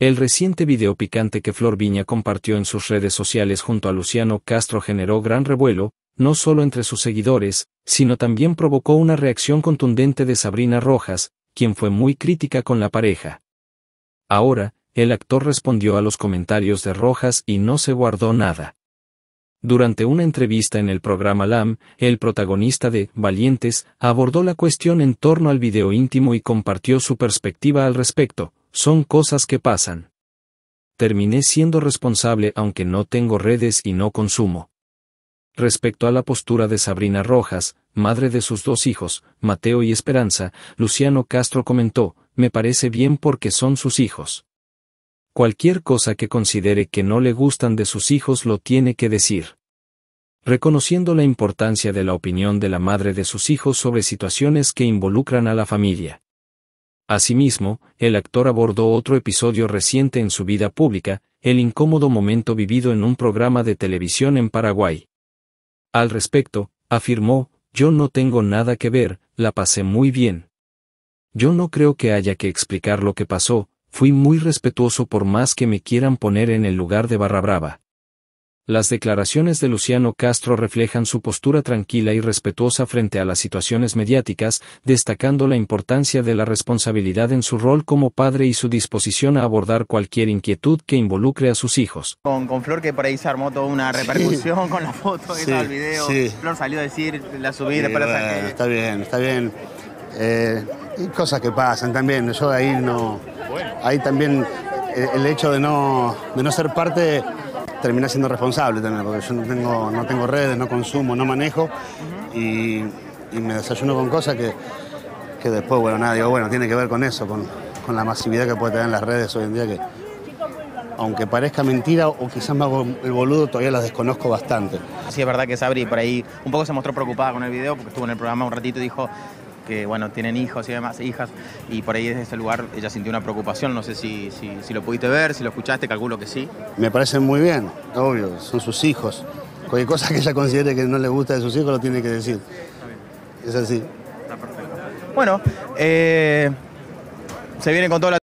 El reciente video picante que Flor Viña compartió en sus redes sociales junto a Luciano Castro generó gran revuelo, no solo entre sus seguidores, sino también provocó una reacción contundente de Sabrina Rojas, quien fue muy crítica con la pareja. Ahora, el actor respondió a los comentarios de Rojas y no se guardó nada. Durante una entrevista en el programa LAM, el protagonista de Valientes abordó la cuestión en torno al video íntimo y compartió su perspectiva al respecto, son cosas que pasan. Terminé siendo responsable aunque no tengo redes y no consumo. Respecto a la postura de Sabrina Rojas, madre de sus dos hijos, Mateo y Esperanza, Luciano Castro comentó, me parece bien porque son sus hijos. Cualquier cosa que considere que no le gustan de sus hijos lo tiene que decir. Reconociendo la importancia de la opinión de la madre de sus hijos sobre situaciones que involucran a la familia. Asimismo, el actor abordó otro episodio reciente en su vida pública, el incómodo momento vivido en un programa de televisión en Paraguay. Al respecto, afirmó, yo no tengo nada que ver, la pasé muy bien. Yo no creo que haya que explicar lo que pasó, fui muy respetuoso por más que me quieran poner en el lugar de Barra Brava. Las declaraciones de Luciano Castro reflejan su postura tranquila y respetuosa frente a las situaciones mediáticas, destacando la importancia de la responsabilidad en su rol como padre y su disposición a abordar cualquier inquietud que involucre a sus hijos. Con, Flor, que por ahí se armó toda una repercusión con la foto, y el video. Flor salió a decir, la subida para bueno, que... Está bien, está bien. Eh, y cosas que pasan también. Yo ahí no. Ahí también eh, el hecho de no, de no ser parte termina siendo responsable también, porque yo no tengo, no tengo redes, no consumo, no manejo y, me desayuno con cosas que, que después, bueno, nada, digo, bueno, tiene que ver con eso, con, la masividad que puede tener las redes hoy en día que, aunque parezca mentira o quizás me hago el boludo, todavía las desconozco bastante. Sí, es verdad que Sabri por ahí un poco se mostró preocupada con el video porque estuvo en el programa un ratito y dijo, que bueno, tienen hijos y demás, hijas, y por ahí desde ese lugar ella sintió una preocupación, no sé si, lo pudiste ver, si lo escuchaste, calculo que sí. Me parece muy bien, obvio, son sus hijos. Cualquier cosa que ella considere que no le gusta de sus hijos lo tiene que decir. Es así. Está perfecto. Bueno, eh, se vienen con toda la...